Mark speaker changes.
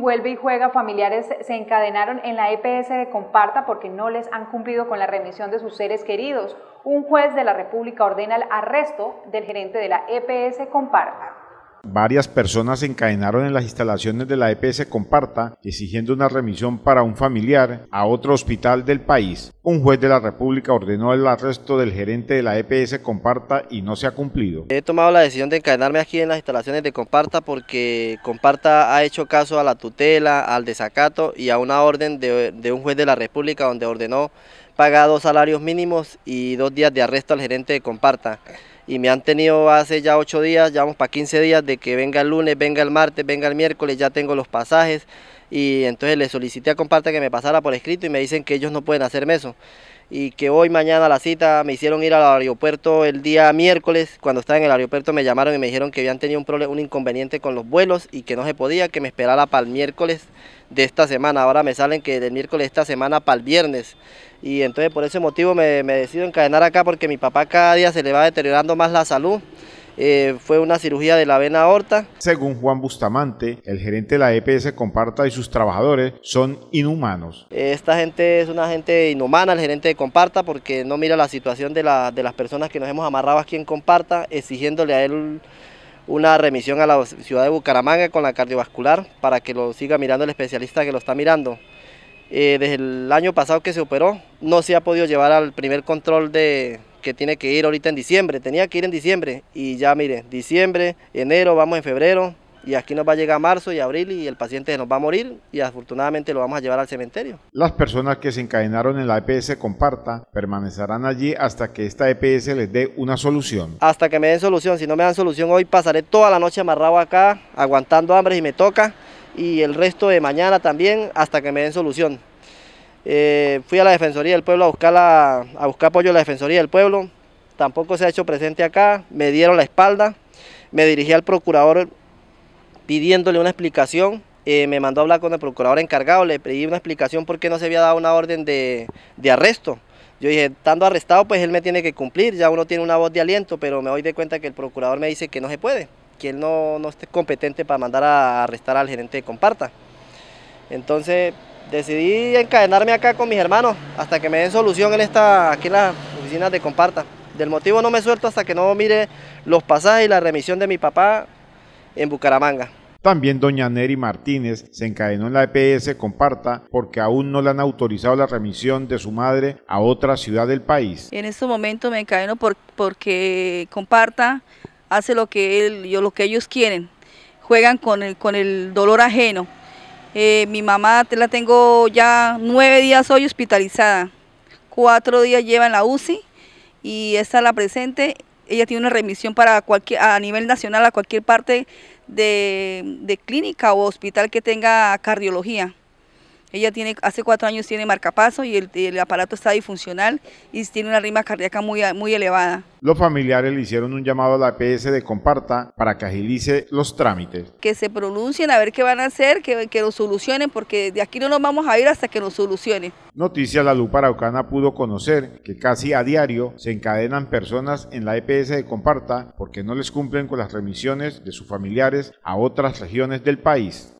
Speaker 1: vuelve y juega, familiares se encadenaron en la EPS de Comparta porque no les han cumplido con la remisión de sus seres queridos. Un juez de la República ordena el arresto del gerente de la EPS Comparta
Speaker 2: varias personas se encadenaron en las instalaciones de la EPS Comparta exigiendo una remisión para un familiar a otro hospital del país. Un juez de la República ordenó el arresto del gerente de la EPS Comparta y no se ha cumplido.
Speaker 3: He tomado la decisión de encadenarme aquí en las instalaciones de Comparta porque Comparta ha hecho caso a la tutela, al desacato y a una orden de, de un juez de la República donde ordenó pagar dos salarios mínimos y dos días de arresto al gerente de Comparta y me han tenido hace ya 8 días, ya vamos para 15 días de que venga el lunes, venga el martes, venga el miércoles, ya tengo los pasajes, y entonces le solicité a Comparta que me pasara por escrito y me dicen que ellos no pueden hacerme eso y que hoy mañana la cita me hicieron ir al aeropuerto el día miércoles, cuando estaba en el aeropuerto me llamaron y me dijeron que habían tenido un, problema, un inconveniente con los vuelos y que no se podía, que me esperara para el miércoles de esta semana, ahora me salen que del miércoles de esta semana para el viernes y entonces por ese motivo me, me decido encadenar acá porque mi papá cada día se le va deteriorando más la salud eh, fue una cirugía de la vena aorta.
Speaker 2: Según Juan Bustamante, el gerente de la EPS Comparta y sus trabajadores son inhumanos.
Speaker 3: Esta gente es una gente inhumana, el gerente de Comparta, porque no mira la situación de, de las personas que nos hemos amarrado aquí en Comparta, exigiéndole a él una remisión a la ciudad de Bucaramanga con la cardiovascular para que lo siga mirando el especialista que lo está mirando. Eh, desde el año pasado que se operó, no se ha podido llevar al primer control de, que tiene que ir ahorita en diciembre, tenía que ir en diciembre y ya mire, diciembre, enero, vamos en febrero y aquí nos va a llegar marzo y abril y el paciente nos va a morir y afortunadamente lo vamos a llevar al cementerio.
Speaker 2: Las personas que se encadenaron en la EPS Comparta permanecerán allí hasta que esta EPS les dé una solución.
Speaker 3: Hasta que me den solución, si no me dan solución hoy pasaré toda la noche amarrado acá aguantando hambre y me toca y el resto de mañana también hasta que me den solución. Eh, fui a la Defensoría del Pueblo a buscar, a buscar apoyo de la Defensoría del Pueblo, tampoco se ha hecho presente acá, me dieron la espalda, me dirigí al procurador pidiéndole una explicación, eh, me mandó a hablar con el procurador encargado, le pedí una explicación por qué no se había dado una orden de, de arresto. Yo dije, estando arrestado, pues él me tiene que cumplir, ya uno tiene una voz de aliento, pero me doy de cuenta que el procurador me dice que no se puede, que él no, no esté competente para mandar a arrestar al gerente de Comparta. Entonces, decidí encadenarme acá con mis hermanos hasta que me den solución en esta, aquí en las oficinas de Comparta. Del motivo no me suelto hasta que no mire los pasajes y la remisión de mi papá en Bucaramanga.
Speaker 2: También doña Neri Martínez se encadenó en la EPS Comparta porque aún no le han autorizado la remisión de su madre a otra ciudad del país.
Speaker 1: En este momento me encadeno porque Comparta hace lo que, él, lo que ellos quieren, juegan con con el dolor ajeno. Eh, mi mamá te la tengo ya nueve días hoy hospitalizada, cuatro días lleva en la UCI y está la presente. Ella tiene una remisión para cualquier, a nivel nacional a cualquier parte de clínica o hospital que tenga cardiología. Ella tiene, hace cuatro años tiene marcapaso y el, aparato está disfuncional y tiene una rima cardíaca muy, muy elevada.
Speaker 2: Los familiares le hicieron un llamado a la EPS de Comparta para que agilice los trámites.
Speaker 1: Que se pronuncien a ver qué van a hacer, que, que lo solucionen, porque de aquí no nos vamos a ir hasta que lo solucionen.
Speaker 2: Noticia La Luz Araucana pudo conocer que casi a diario se encadenan personas en la EPS de Comparta porque no les cumplen con las remisiones de sus familiares a otras regiones del país.